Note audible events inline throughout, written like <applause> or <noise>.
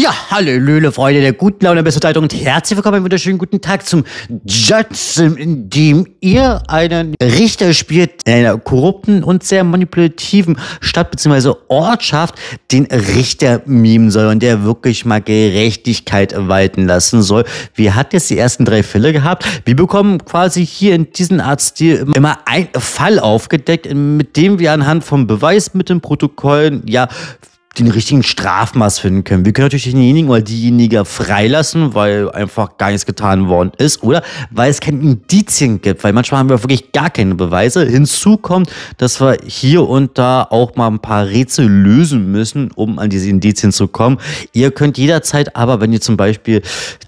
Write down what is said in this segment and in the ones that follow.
Ja, hallo, Löhle, Freunde der guten Laune, beste Zeitung und herzlich willkommen, einen wunderschönen guten Tag zum Judge, in dem ihr einen Richter spielt in einer korrupten und sehr manipulativen Stadt bzw. Ortschaft, den Richter mimen soll und der wirklich mal Gerechtigkeit walten lassen soll. Wir hatten jetzt die ersten drei Fälle gehabt. Wir bekommen quasi hier in diesem Artstil immer ein Fall aufgedeckt, mit dem wir anhand von Beweismitteln, Protokollen, ja, den richtigen Strafmaß finden können. Wir können natürlich denjenigen oder diejenige freilassen, weil einfach gar nichts getan worden ist oder weil es keine Indizien gibt, weil manchmal haben wir wirklich gar keine Beweise. Hinzu kommt, dass wir hier und da auch mal ein paar Rätsel lösen müssen, um an diese Indizien zu kommen. Ihr könnt jederzeit aber, wenn ihr zum Beispiel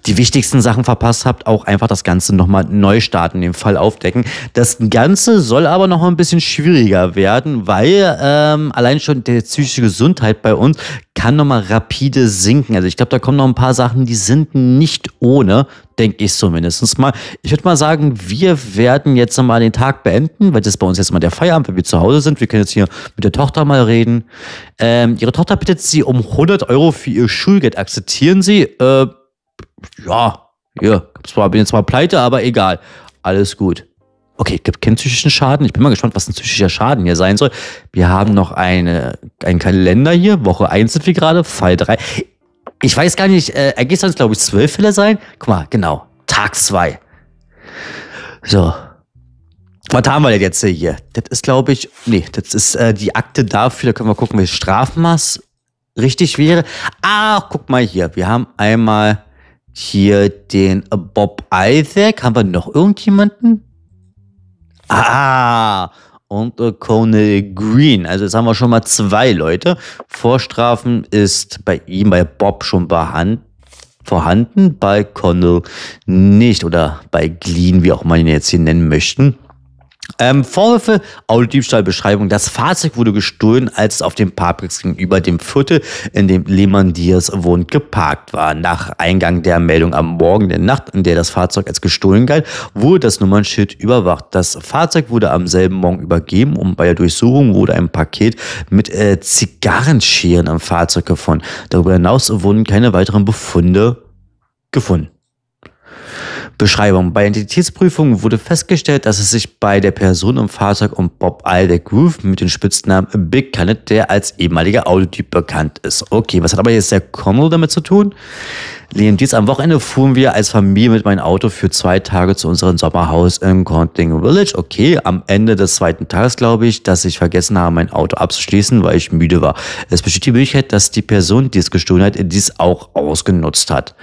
die wichtigsten Sachen verpasst habt, auch einfach das Ganze nochmal neu starten, den Fall aufdecken. Das Ganze soll aber noch ein bisschen schwieriger werden, weil ähm, allein schon der psychische Gesundheit bei bei uns, kann nochmal rapide sinken. Also ich glaube, da kommen noch ein paar Sachen, die sind nicht ohne, denke ich zumindest mal. Ich würde mal sagen, wir werden jetzt nochmal den Tag beenden, weil das ist bei uns jetzt mal der Feierabend, weil wir zu Hause sind. Wir können jetzt hier mit der Tochter mal reden. Ähm, ihre Tochter bittet sie um 100 Euro für ihr Schulgeld. Akzeptieren sie? Äh, ja, ja, zwar, bin jetzt mal pleite, aber egal. Alles gut. Okay, gibt keinen psychischen Schaden. Ich bin mal gespannt, was ein psychischer Schaden hier sein soll. Wir haben noch eine, einen Kalender hier. Woche 1 sind wir gerade, Fall 3. Ich weiß gar nicht, äh, eigentlich sollen es, glaube ich, zwölf Fälle sein. Guck mal, genau. Tag 2. So. Was haben wir denn jetzt hier? Das ist, glaube ich, nee, das ist äh, die Akte dafür. Da können wir gucken, welches Strafmaß richtig wäre. Ah, guck mal hier. Wir haben einmal hier den Bob Isaac. Haben wir noch irgendjemanden? Ah, und Conal Green. Also jetzt haben wir schon mal zwei Leute. Vorstrafen ist bei ihm, bei Bob schon vorhanden, bei Conal nicht oder bei Glean, wie auch man ihn jetzt hier nennen möchten. Ähm, Vorwürfe, Autodiebstahl, Beschreibung. Das Fahrzeug wurde gestohlen, als es auf dem Parkplatz gegenüber dem Viertel, in dem Lehmann Diaz wohnt, geparkt war. Nach Eingang der Meldung am Morgen der Nacht, in der das Fahrzeug als gestohlen galt, wurde das Nummernschild überwacht. Das Fahrzeug wurde am selben Morgen übergeben und bei der Durchsuchung wurde ein Paket mit äh, Zigarrenscheren am Fahrzeug gefunden. Darüber hinaus wurden keine weiteren Befunde gefunden. Beschreibung. Bei Identitätsprüfungen wurde festgestellt, dass es sich bei der Person im Fahrzeug um Bob Albeck Groove mit dem Spitznamen Big Canet, der als ehemaliger Autotyp bekannt ist. Okay, was hat aber jetzt der Connell damit zu tun? Liam Dietz, am Wochenende fuhren wir als Familie mit meinem Auto für zwei Tage zu unserem Sommerhaus im Contling Village. Okay, am Ende des zweiten Tages glaube ich, dass ich vergessen habe, mein Auto abzuschließen, weil ich müde war. Es besteht die Möglichkeit, dass die Person, die es gestohlen hat, dies auch ausgenutzt hat.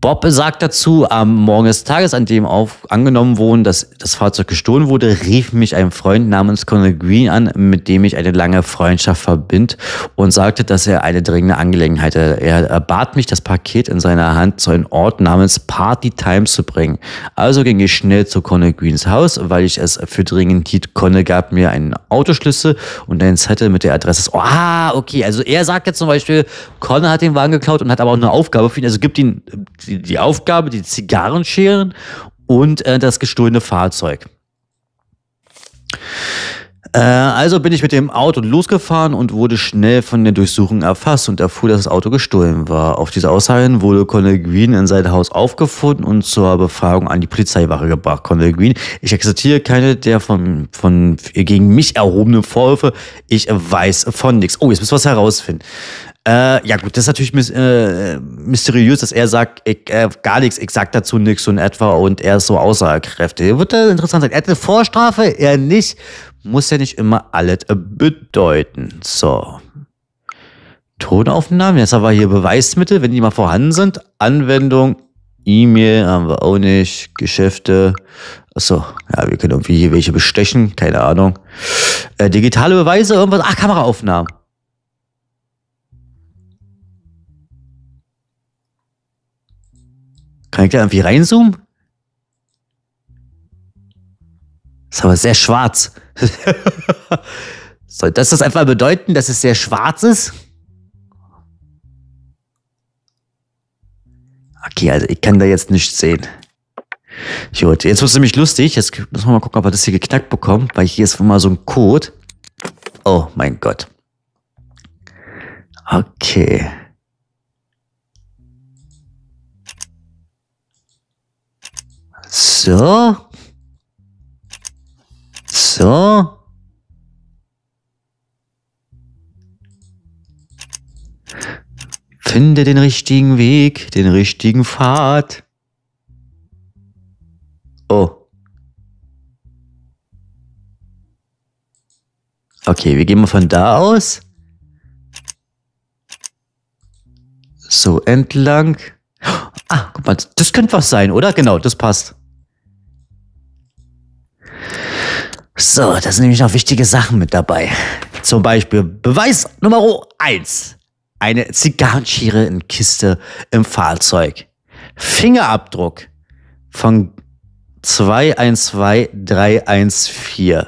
Bob sagt dazu, am Morgen des Tages, an dem auf, angenommen wurden, dass das Fahrzeug gestohlen wurde, rief mich ein Freund namens Colonel Green an, mit dem ich eine lange Freundschaft verbind und sagte, dass er eine dringende Angelegenheit hatte. Er bat mich, das Paket in seiner Hand zu einem Ort namens Party Time zu bringen. Also ging ich schnell zu Colonel Greens Haus, weil ich es für dringend hielt. Colonel gab mir einen Autoschlüssel und einen Zettel mit der Adresse. Oh, ah, okay. Also er sagt jetzt zum Beispiel, Colonel hat den Wagen geklaut und hat aber auch eine Aufgabe für ihn. Also gibt ihn die, die Aufgabe, die Zigarrenscheren und äh, das gestohlene Fahrzeug. Äh, also bin ich mit dem Auto losgefahren und wurde schnell von der Durchsuchung erfasst und erfuhr, dass das Auto gestohlen war. Auf diese Aussagen wurde Conal Green in sein Haus aufgefunden und zur Befragung an die Polizeiwache gebracht. Conal Green, ich akzeptiere keine der von, von gegen mich erhobenen Vorwürfe. Ich weiß von nichts. Oh, jetzt müssen wir was herausfinden. Äh, ja, gut, das ist natürlich äh, mysteriös, dass er sagt, ich, äh, äh, gar nichts, ich sag dazu nichts und etwa und er ist so aussagekräftig. Wird das interessant sein. Er hat eine Vorstrafe, er nicht. Muss ja nicht immer alles äh, bedeuten. So. Tonaufnahmen, jetzt haben wir hier Beweismittel, wenn die mal vorhanden sind. Anwendung, E-Mail haben wir auch nicht, Geschäfte. Achso, ja, wir können irgendwie hier welche bestechen, keine Ahnung. Äh, digitale Beweise, irgendwas, ach, Kameraaufnahmen. Kann ich da irgendwie reinzoomen? Ist aber sehr schwarz. <laughs> Soll das das einfach bedeuten, dass es sehr schwarz ist? Okay, also ich kann da jetzt nichts sehen. Gut, jetzt wird es nämlich lustig. Jetzt müssen wir mal gucken, ob wir das hier geknackt bekommen, weil hier ist mal so ein Code. Oh mein Gott. Okay. So. So. Finde den richtigen Weg, den richtigen Pfad. Oh. Okay, wir gehen mal von da aus. So, entlang. Ah, guck mal, das könnte was sein, oder? Genau, das passt. So, da sind nämlich noch wichtige Sachen mit dabei. Zum Beispiel Beweis Nummer 1. Eine Zigarrenschere in Kiste im Fahrzeug. Fingerabdruck von 212314.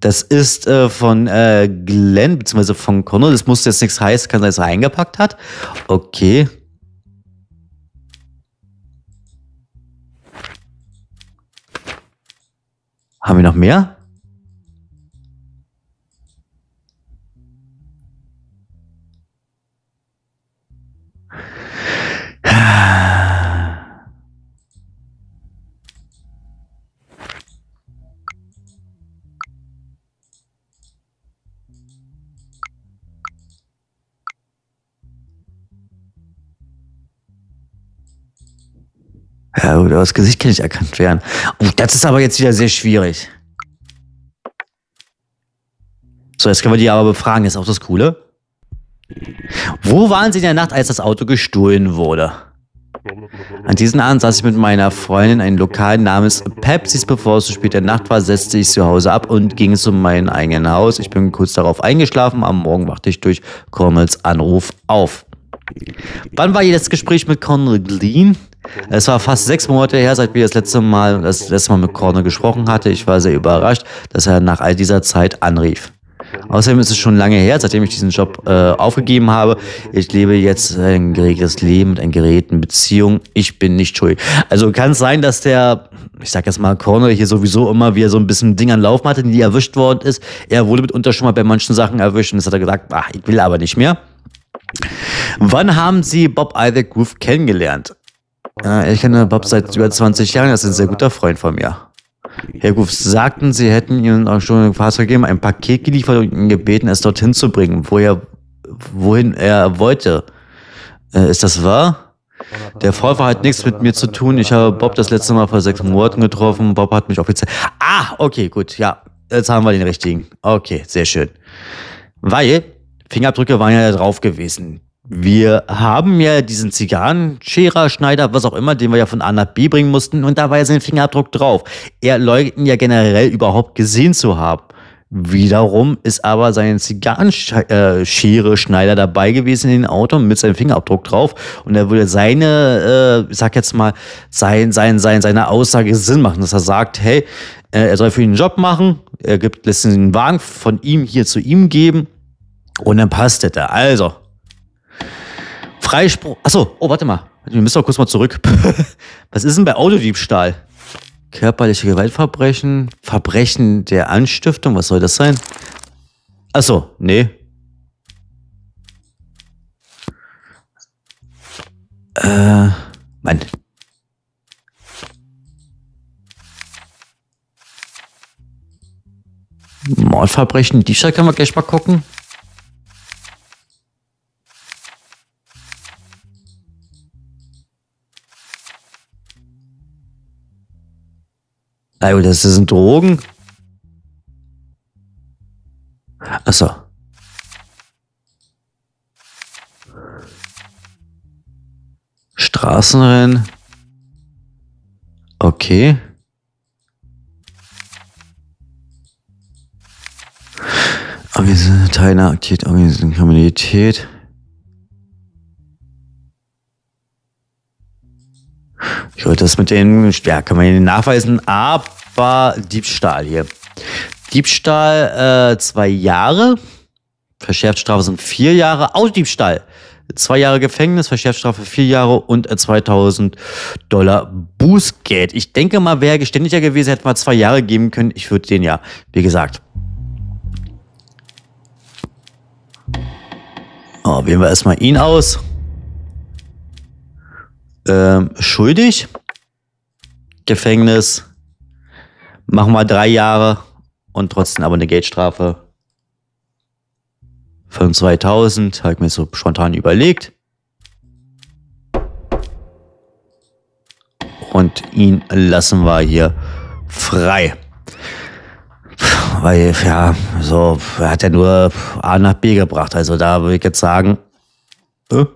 Das ist äh, von äh, Glenn, beziehungsweise von Connor. Das muss jetzt nichts heißen, kann sein, dass er eingepackt hat. Okay, Haben wir noch mehr? Ah. Ja, oder aber das Gesicht kann nicht erkannt werden. Oh, das ist aber jetzt wieder sehr schwierig. So, jetzt können wir die aber befragen. ist auch das Coole. Wo waren Sie in der Nacht, als das Auto gestohlen wurde? An diesem Abend saß ich mit meiner Freundin in einem Lokal namens Pepsis. Bevor es zu spät der Nacht war, setzte ich zu Hause ab und ging zu meinem eigenen Haus. Ich bin kurz darauf eingeschlafen. Am Morgen wachte ich durch Cornels Anruf auf. Wann war Ihr letztes Gespräch mit Conrad Glean? Es war fast sechs Monate her, seit wir das letzte Mal, das letzte Mal mit Corner gesprochen hatte. Ich war sehr überrascht, dass er nach all dieser Zeit anrief. Außerdem ist es schon lange her, seitdem ich diesen Job äh, aufgegeben habe. Ich lebe jetzt ein geregeltes Leben mit einer geregelten Beziehung. Ich bin nicht schuld. Also kann es sein, dass der, ich sag jetzt mal, Corner hier sowieso immer wieder so ein bisschen Ding an Laufen hatte, die erwischt worden ist. Er wurde mitunter schon mal bei manchen Sachen erwischt und das hat er gesagt, ach, ich will aber nicht mehr. Wann haben Sie Bob Isaac Groove kennengelernt? Äh, ich kenne Bob seit über 20 Jahren, er ist ein sehr guter Freund von mir. Herr Guff, sagten, Sie hätten Ihnen auch schon ein Fahrzeug gegeben, ein Paket geliefert und ihn gebeten, es dorthin zu bringen, wo er, wohin er wollte. Äh, ist das wahr? Der Vorfall hat nichts mit mir zu tun. Ich habe Bob das letzte Mal vor sechs Monaten getroffen. Bob hat mich offiziell. Ah, okay, gut, ja. Jetzt haben wir den richtigen. Okay, sehr schön. Weil Fingerabdrücke waren ja da drauf gewesen wir haben ja diesen Scherer, Schneider, was auch immer, den wir ja von A nach B bringen mussten, und da war ja sein Fingerabdruck drauf. Er leugnet ja generell überhaupt gesehen zu haben. Wiederum ist aber sein Zigarrenschere äh, Schneider dabei gewesen in dem Auto mit seinem Fingerabdruck drauf und er würde seine, äh, ich sag jetzt mal, sein, sein, sein, seine Aussage Sinn machen, dass er sagt, hey, äh, er soll für ihn einen Job machen, er gibt, lässt den Wagen von ihm hier zu ihm geben und dann passt er. Also, Freispruch. Achso, oh, warte mal. Wir müssen doch kurz mal zurück. <laughs> Was ist denn bei Autodiebstahl? Körperliche Gewaltverbrechen, Verbrechen der Anstiftung, was soll das sein? Achso, nee. Äh, Mann. Mordverbrechen, Diebstahl können wir gleich mal gucken. Also, das sind Drogen. Achso. Straßenrennen. Okay. Aber Organisierende Teilnahme, Aktivität, Organisierende Kriminalität. Ich würde das mit den, ja, kann man hier nachweisen, aber Diebstahl hier. Diebstahl äh, zwei Jahre, Verschärftstrafe sind vier Jahre, Autodiebstahl zwei Jahre Gefängnis, Verschärfstrafe vier Jahre und 2000 äh, Dollar Bußgeld. Ich denke mal, wäre geständiger gewesen, hätte mal zwei Jahre geben können. Ich würde den ja, wie gesagt. Oh, wählen wir erstmal ihn aus ähm, schuldig. Gefängnis. Machen wir drei Jahre und trotzdem aber eine Geldstrafe von 2000. Habe ich mir so spontan überlegt. Und ihn lassen wir hier frei. Weil, ja, so, er hat ja nur A nach B gebracht. Also da würde ich jetzt sagen, äh,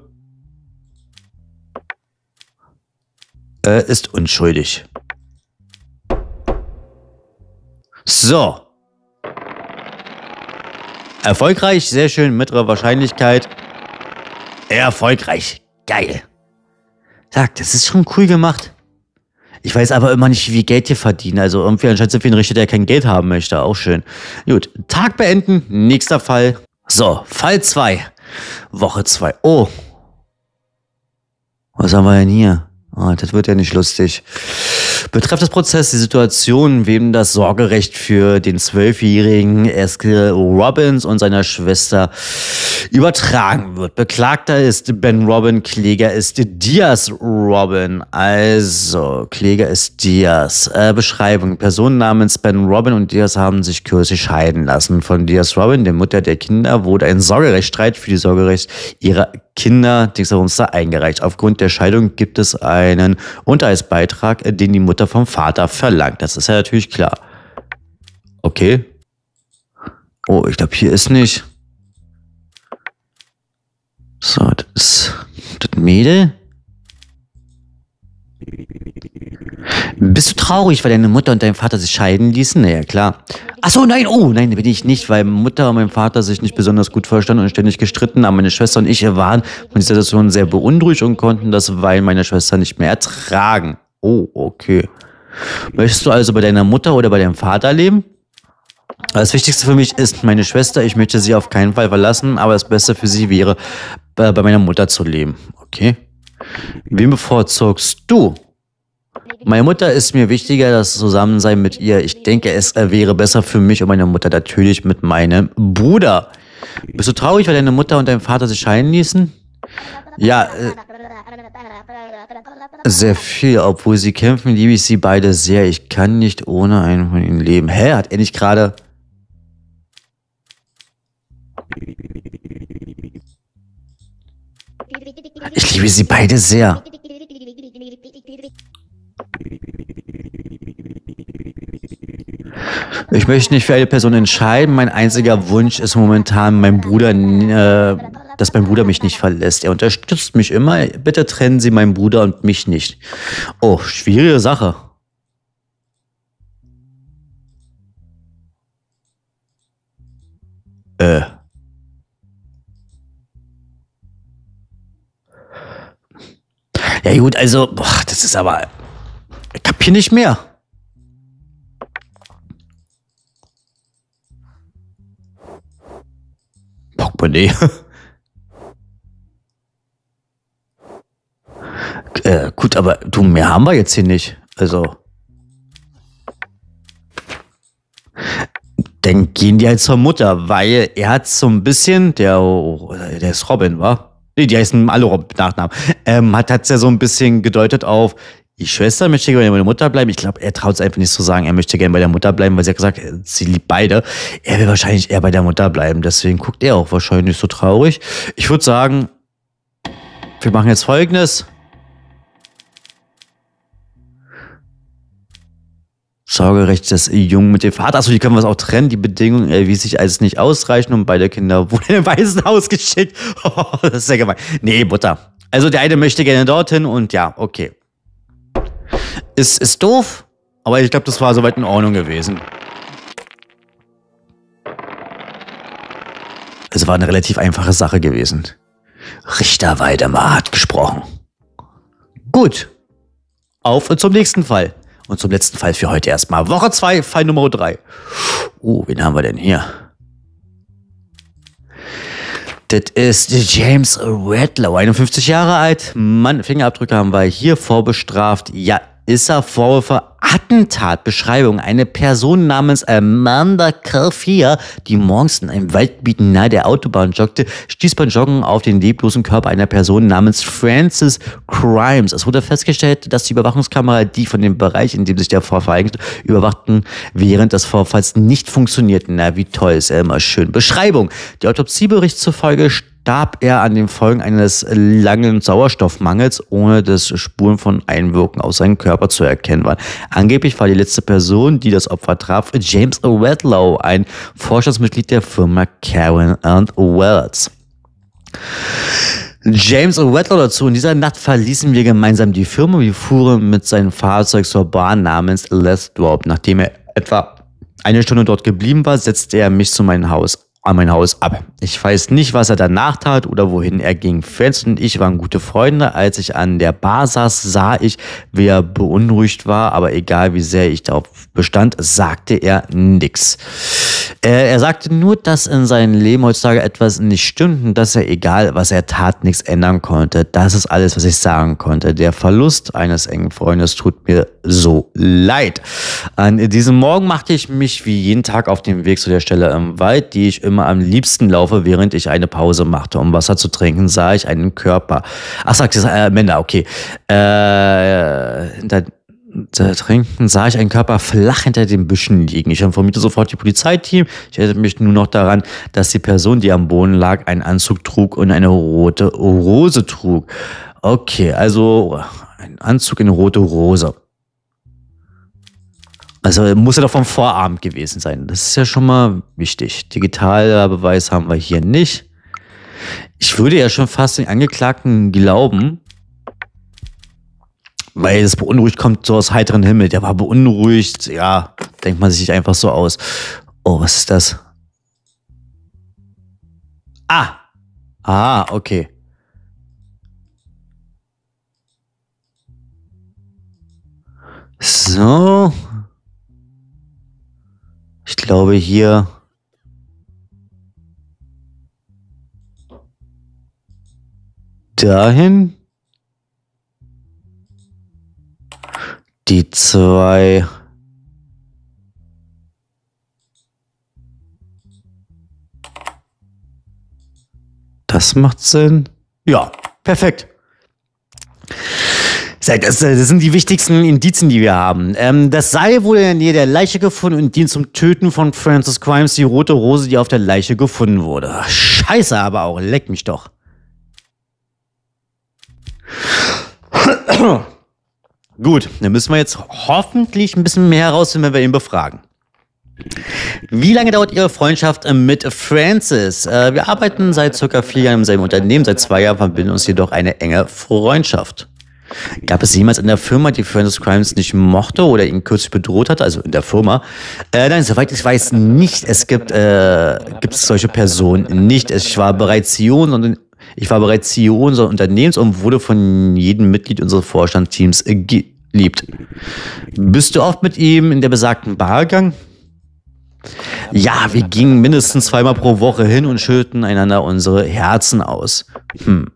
äh, ist unschuldig. So. Erfolgreich, sehr schön, mittlere Wahrscheinlichkeit. Erfolgreich. Geil. Sag, das ist schon cool gemacht. Ich weiß aber immer nicht, wie Geld hier verdienen. Also irgendwie anscheinend sind wir ein Richter, der kein Geld haben möchte. Auch schön. Gut, Tag beenden. Nächster Fall. So, Fall 2. Woche 2. Oh. Was haben wir denn hier? Ah, das wird ja nicht lustig. Betrefft das Prozess die Situation, wem das Sorgerecht für den zwölfjährigen Eske Robbins und seiner Schwester übertragen wird. Beklagter ist Ben Robin, Kläger ist Diaz Robin. Also, Kläger ist Diaz. Äh, Beschreibung. Personen namens Ben Robin und Diaz haben sich kürzlich scheiden lassen. Von Diaz Robin, der Mutter der Kinder, wurde ein Sorgerechtsstreit für die Sorgerecht ihrer Kinder Dingsabumster eingereicht. Aufgrund der Scheidung gibt es einen Unterhaltsbeitrag, den die Mutter vom Vater verlangt. Das ist ja natürlich klar. Okay. Oh, ich glaube, hier ist nicht. So, das ist das Mädel. Bist du traurig, weil deine Mutter und dein Vater sich scheiden ließen? Naja, klar. Achso, nein, oh, nein, bin ich nicht, weil Mutter und mein Vater sich nicht besonders gut verstanden und ständig gestritten haben. Meine Schwester und ich waren von dieser Situation sehr beunruhigt und konnten das weil meiner Schwester nicht mehr ertragen. Oh, okay. Möchtest du also bei deiner Mutter oder bei deinem Vater leben? Das Wichtigste für mich ist meine Schwester. Ich möchte sie auf keinen Fall verlassen, aber das Beste für sie wäre, äh, bei meiner Mutter zu leben. Okay? Wen bevorzugst du? Meine Mutter ist mir wichtiger, das Zusammensein mit ihr. Ich denke, es äh, wäre besser für mich und meine Mutter natürlich mit meinem Bruder. Bist du traurig, weil deine Mutter und dein Vater sich scheiden ließen? Ja, äh, sehr viel. Obwohl sie kämpfen, liebe ich sie beide sehr. Ich kann nicht ohne einen von ihnen leben. Hä, hat er nicht gerade... Ich liebe sie beide sehr. Ich möchte nicht für eine Person entscheiden. Mein einziger Wunsch ist momentan, mein Bruder, äh, dass mein Bruder mich nicht verlässt. Er unterstützt mich immer. Bitte trennen Sie meinen Bruder und mich nicht. Oh, schwierige Sache. Äh. Ja gut, also, boah, das ist aber... Ich hab hier nicht mehr. Portemonnaie. <laughs> äh, gut, aber du, mehr haben wir jetzt hier nicht. Also... Dann gehen die halt zur Mutter, weil er hat so ein bisschen, der, der ist Robin, war. Nee, die heißen alle Rob Nachnamen. Ähm, hat es ja so ein bisschen gedeutet auf, die Schwester möchte gerne bei der Mutter bleiben. Ich glaube, er traut es einfach nicht zu sagen, er möchte gerne bei der Mutter bleiben, weil sie hat gesagt, äh, sie liebt beide. Er will wahrscheinlich eher bei der Mutter bleiben. Deswegen guckt er auch wahrscheinlich so traurig. Ich würde sagen, wir machen jetzt folgendes. Sorgerecht des Jungen mit dem Vater. Achso, hier können wir es auch trennen. Die Bedingung erwies äh, sich als nicht ausreichend und beide Kinder <laughs> wurden im Waisenhaus geschickt. Oh, <laughs> das ist ja gemein. Nee, Butter. Also der eine möchte gerne dorthin und ja, okay. Ist, ist doof, aber ich glaube, das war soweit in Ordnung gewesen. Es war eine relativ einfache Sache gewesen. Richter Weidemar hat gesprochen. Gut. Auf zum nächsten Fall. Und zum letzten Fall für heute erstmal. Woche 2, Fall Nummer 3. Oh, wen haben wir denn hier? Das ist James Redlow, 51 Jahre alt. Mann, Fingerabdrücke haben wir hier vorbestraft. Ja, ist er Vorwürfe Attentatbeschreibung. Eine Person namens Amanda Carfia, die morgens in einem Waldgebiet nahe der Autobahn joggte, stieß beim Joggen auf den leblosen Körper einer Person namens Francis Crimes. Es wurde festgestellt, dass die Überwachungskamera, die von dem Bereich, in dem sich der Vorfall eigentlich überwachten, während des Vorfalls nicht funktionierten. Na, wie toll ist er immer schön. Beschreibung. Der Autopsiebericht zufolge starb er an den Folgen eines langen Sauerstoffmangels, ohne dass Spuren von Einwirken auf seinen Körper zu erkennen waren. Angeblich war die letzte Person, die das Opfer traf, James Wedlow, ein Forschungsmitglied der Firma Karen and Wells. James Wedlow dazu. In dieser Nacht verließen wir gemeinsam die Firma. Wir fuhren mit seinem Fahrzeug zur Bahn namens Les Drop. Nachdem er etwa eine Stunde dort geblieben war, setzte er mich zu meinem Haus an mein Haus ab. Ich weiß nicht, was er danach tat oder wohin er ging. Fels und ich waren gute Freunde. Als ich an der Bar saß, sah ich, wie er beunruhigt war, aber egal wie sehr ich darauf bestand, sagte er nix. Äh, er sagte nur, dass in seinem Leben heutzutage etwas nicht stimmt und dass er, egal was er tat, nichts ändern konnte. Das ist alles, was ich sagen konnte. Der Verlust eines engen Freundes tut mir so leid. An diesem Morgen machte ich mich wie jeden Tag auf den Weg zu der Stelle im Wald, die ich immer am liebsten laufe, während ich eine Pause machte, um Wasser zu trinken, sah ich einen Körper. Ach, sagt es äh, Männer, okay. Äh, hinter Ertrinken sah ich einen Körper flach hinter den Büschen liegen. Ich informierte sofort die Polizeiteam. Ich erinnerte mich nur noch daran, dass die Person, die am Boden lag, einen Anzug trug und eine rote Rose trug. Okay, also ein Anzug in rote Rose. Also muss er doch vom Vorabend gewesen sein. Das ist ja schon mal wichtig. Digitaler Beweis haben wir hier nicht. Ich würde ja schon fast den Angeklagten glauben, weil es beunruhigt kommt so aus heiterem Himmel. Der war beunruhigt, ja, denkt man sich einfach so aus. Oh, was ist das? Ah! Ah, okay. So. Ich glaube hier. Dahin. die zwei. Das macht Sinn. Ja, perfekt. Äh, das, sind die wichtigsten Indizien, die wir haben. Ähm, das Seil wurde in der Nähe der Leiche gefunden und dient zum Töten von Francis Crimes, die rote Rose, die auf der Leiche gefunden wurde. Scheiße, aber auch, leck mich doch. Gut, dann müssen wir jetzt hoffentlich ein bisschen mehr herausfinden, wenn wir ihn befragen. Wie lange dauert Ihre Freundschaft äh, mit Francis? Äh, wir arbeiten seit circa vier Jahren im selben Unternehmen, seit zwei Jahren verbinden uns jedoch eine enge Freundschaft. Gab es jemals in der Firma, die Francis Crimes nicht mochte oder ihn kürzlich bedroht hat, also in der Firma? Äh, nein, soweit ich weiß, nicht. Es gibt, äh, gibt es solche Personen nicht. Ich war bereits CEO, sondern ich war bereits CEO unseres Unternehmens und wurde von jedem Mitglied unseres Vorstandsteams ge liebt. Bist du oft mit ihm in der besagten Bar gegangen? Ja, wir gingen mindestens zweimal pro Woche hin und schüttelten einander unsere Herzen aus. Hm.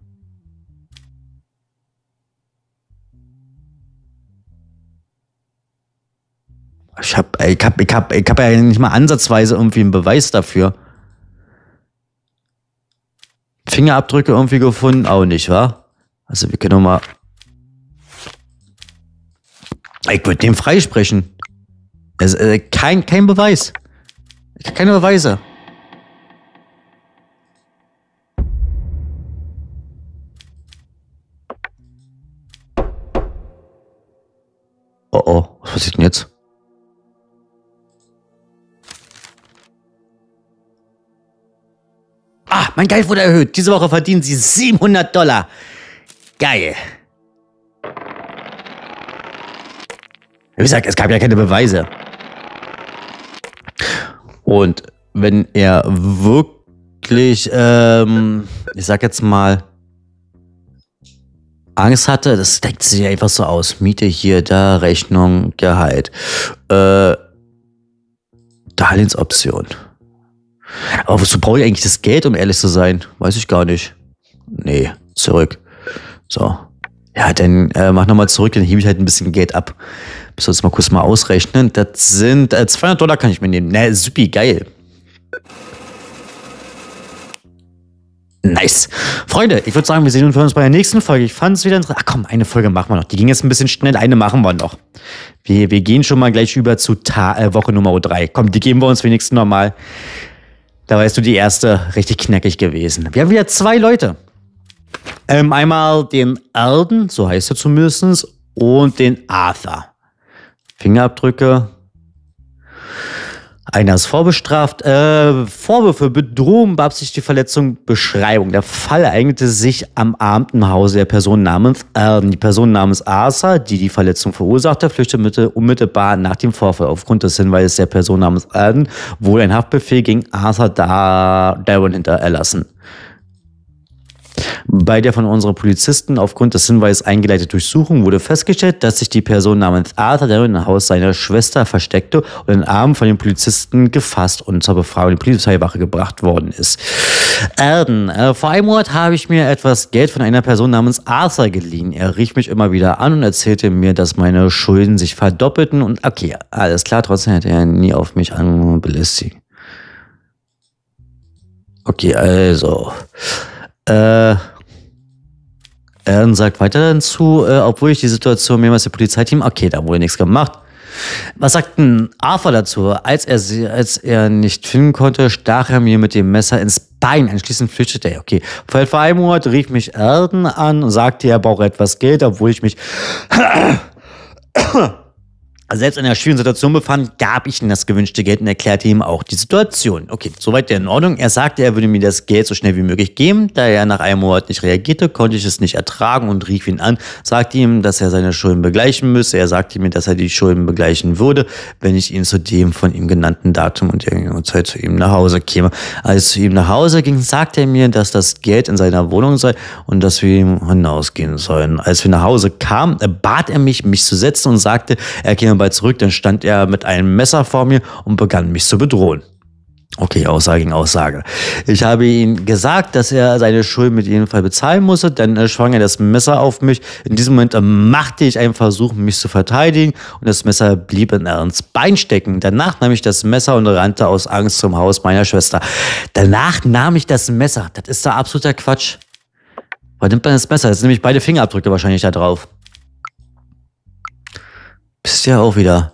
Ich habe ich hab, ich hab, ich hab ja nicht mal ansatzweise irgendwie einen Beweis dafür. Fingerabdrücke irgendwie gefunden, auch nicht, wa? Also wir können doch mal ich würde dem freisprechen. Es, äh, kein, kein Beweis. Keine Beweise. Oh oh, was passiert denn jetzt? Ah, mein Geld wurde erhöht. Diese Woche verdienen Sie 700 Dollar. Geil. Wie gesagt, es gab ja keine Beweise. Und wenn er wirklich, ähm, ich sag jetzt mal, Angst hatte, das deckt sich einfach so aus. Miete hier, da, Rechnung, Gehalt. Äh, Darlehensoption. Aber wozu brauche ich eigentlich das Geld, um ehrlich zu sein? Weiß ich gar nicht. Nee, zurück. So. Ja, dann äh, mach nochmal zurück, dann hebe ich halt ein bisschen Geld ab. Müssen wir uns mal kurz mal ausrechnen. Das sind äh, 200 Dollar kann ich mir nehmen. Na, supi, geil. Nice. Freunde, ich würde sagen, wir sehen uns bei der nächsten Folge. Ich fand es wieder interessant. Ach komm, eine Folge machen wir noch. Die ging jetzt ein bisschen schnell, eine machen wir noch. Wir, wir gehen schon mal gleich über zu Ta äh, Woche Nummer 3. Komm, die geben wir uns wenigstens nochmal. Da weißt du, die erste richtig knackig gewesen. Wir haben wieder zwei Leute. Ähm, einmal den Alden, so heißt er zumindest, und den Arthur. Fingerabdrücke. Einer ist vorbestraft. Äh, Vorwürfe, Bedrohung, beabsichtigte Verletzung, Beschreibung. Der Fall eignete sich am Abend im Hause der Person namens Erden. Die Person namens Arthur, die die Verletzung verursachte, flüchtete unmittelbar nach dem Vorfall. Aufgrund des Hinweises der Person namens Erden wurde ein Haftbefehl gegen Arthur Darwin hinterlassen. Bei der von unseren Polizisten aufgrund des Hinweises eingeleiteten Durchsuchung wurde festgestellt, dass sich die Person namens Arthur Darren im Haus seiner Schwester versteckte und in den Arm von den Polizisten gefasst und zur Befragung der Polizeiwache gebracht worden ist. Erden, äh, vor einem Monat habe ich mir etwas Geld von einer Person namens Arthur geliehen. Er rief mich immer wieder an und erzählte mir, dass meine Schulden sich verdoppelten und okay, alles klar, trotzdem hätte er nie auf mich anbelästigt. Okay, also. Äh äh, sagt weiter zu, äh, obwohl ich die Situation mehrmals der Polizeiteam, okay, da wurde nichts gemacht. Was sagt ein Arthur dazu? Als er, sie, als er nicht finden konnte, stach er mir mit dem Messer ins Bein. Anschließend flüchtete er, okay. Vor etwa einem Monat rief mich Erden an und sagte, er brauche etwas Geld, obwohl ich mich selbst in einer schwierigen Situation befand, gab ich ihm das gewünschte Geld und erklärte ihm auch die Situation. Okay, soweit der in Ordnung. Er sagte, er würde mir das Geld so schnell wie möglich geben. Da er nach einem Monat nicht reagierte, konnte ich es nicht ertragen und rief ihn an, sagte ihm, dass er seine Schulden begleichen müsse. Er sagte mir, dass er die Schulden begleichen würde, wenn ich ihn zu dem von ihm genannten Datum und der Zeit zu ihm nach Hause käme. Als ich zu ihm nach Hause ging, sagte er mir, dass das Geld in seiner Wohnung sei und dass wir ihm hinausgehen sollen. Als wir nach Hause kamen, bat er mich, mich zu setzen und sagte, er käme schon weit zurück, dann stand er mit einem Messer vor mir und begann mich zu bedrohen. Okay, Aussage gegen Aussage. Ich habe ihm gesagt, dass er seine Schuld mit jedem Fall bezahlen musste, dann äh, schwang er das Messer auf mich. In diesem Moment äh, machte ich einen Versuch, mich zu verteidigen und das Messer blieb in Ernst Bein stecken. Danach nahm ich das Messer und rannte aus Angst zum Haus meiner Schwester. Danach nahm ich das Messer. Das ist da absoluter Quatsch. Wo nimmt man das Messer? Das sind nämlich beide Fingerabdrücke wahrscheinlich da drauf. Bist ja auch wieder.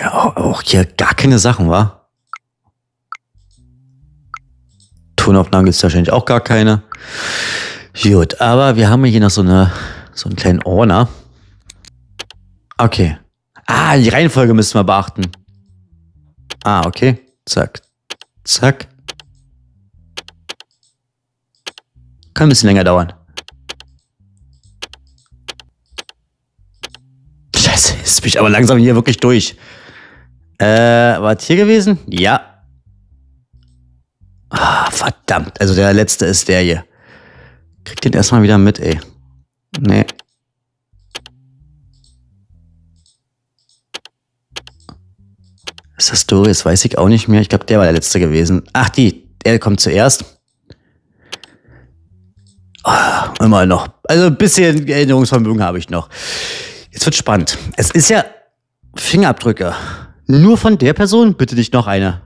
Ja, auch, hier gar keine Sachen, wa? Tonaufnahmen gibt es wahrscheinlich auch gar keine. Gut, aber wir haben hier noch so, eine, so einen kleinen Ordner. Okay. Ah, die Reihenfolge müssen wir beachten. Ah, okay. Zack. Zack. Kann ein bisschen länger dauern. Jetzt bin ich aber langsam hier wirklich durch. Äh, war es hier gewesen? Ja. Ah, verdammt. Also der letzte ist der hier. Krieg den erstmal wieder mit, ey. Nee. Ist das Doris? Weiß ich auch nicht mehr. Ich glaube, der war der letzte gewesen. Ach, die. Er kommt zuerst. Oh, immer noch. Also ein bisschen Erinnerungsvermögen habe ich noch. Jetzt wird spannend. Es ist ja Fingerabdrücke. Nur von der Person, bitte nicht noch eine.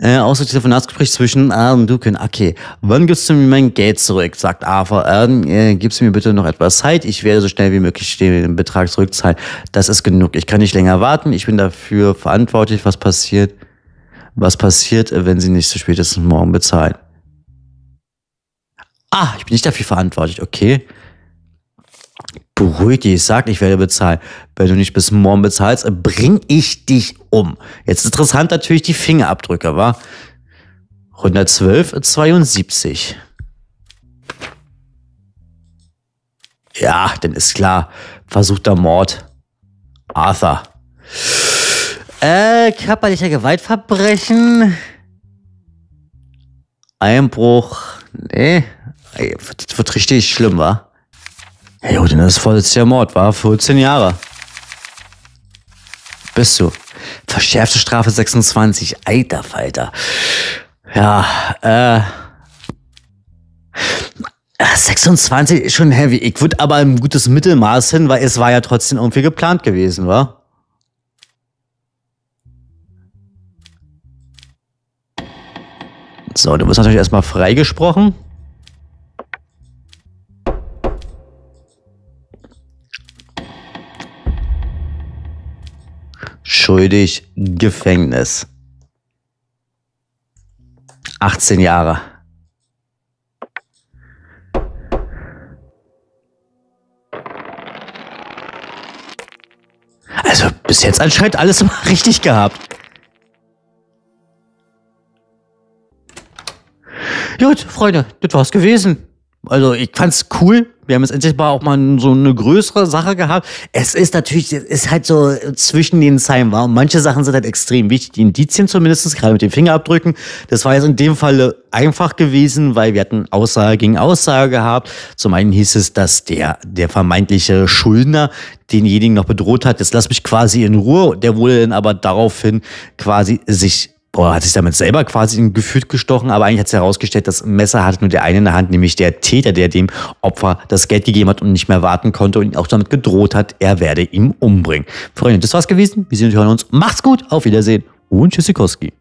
Äh, außer Telefonatsgespräch zwischen A und Duke und Okay, wann gibst du mir mein Geld zurück? Sagt Arthur. Äh, gibst du mir bitte noch etwas Zeit? Ich werde so schnell wie möglich den Betrag zurückzahlen. Das ist genug. Ich kann nicht länger warten. Ich bin dafür verantwortlich, was passiert. Was passiert, äh, wenn sie nicht zu spätestens morgen bezahlen? Ah, ich bin nicht dafür verantwortlich. Okay beruhig dich, sag, ich werde bezahlen. Wenn du nicht bis morgen bezahlst, bring ich dich um. Jetzt interessant natürlich die Fingerabdrücke, wa? 112, 72. Ja, dann ist klar. Versuchter Mord. Arthur. Äh, körperlicher Gewaltverbrechen. Einbruch. Nee. Das wird richtig schlimm, wa? Ja gut, das ist vorletztes Jahr Mord, war 14 Jahre. Bist du. Verschärfte Strafe 26. Alter Falter. Ja, äh. 26 äh, ist schon heavy. Ich würde aber ein gutes Mittelmaß hin, weil es war ja trotzdem irgendwie geplant gewesen, wa? So, du wirst natürlich erstmal freigesprochen. schuldig, Gefängnis. 18 Jahre. Also bis jetzt anscheinend alles <laughs> mal richtig gehabt. Gut, Freunde, das war's gewesen. Also ich fand's cool. Wir haben jetzt endlich mal auch mal so eine größere Sache gehabt. Es ist natürlich, es ist halt so zwischen den Zeilen war. Und manche Sachen sind halt extrem wichtig. Die Indizien zumindest, gerade mit den Fingerabdrücken. Das war jetzt in dem Falle einfach gewesen, weil wir hatten Aussage gegen Aussage gehabt. Zum einen hieß es, dass der, der vermeintliche Schuldner denjenigen noch bedroht hat. Jetzt lass mich quasi in Ruhe. Der wurde dann aber daraufhin quasi sich oder oh, hat sich damit selber quasi in Gefühl gestochen, aber eigentlich hat es herausgestellt, das Messer hatte nur der eine in der Hand, nämlich der Täter, der dem Opfer das Geld gegeben hat und nicht mehr warten konnte und ihn auch damit gedroht hat, er werde ihn umbringen. Freunde, das war's gewesen. Wir sehen uns, hören uns. Macht's gut, auf Wiedersehen und Tschüssikowski.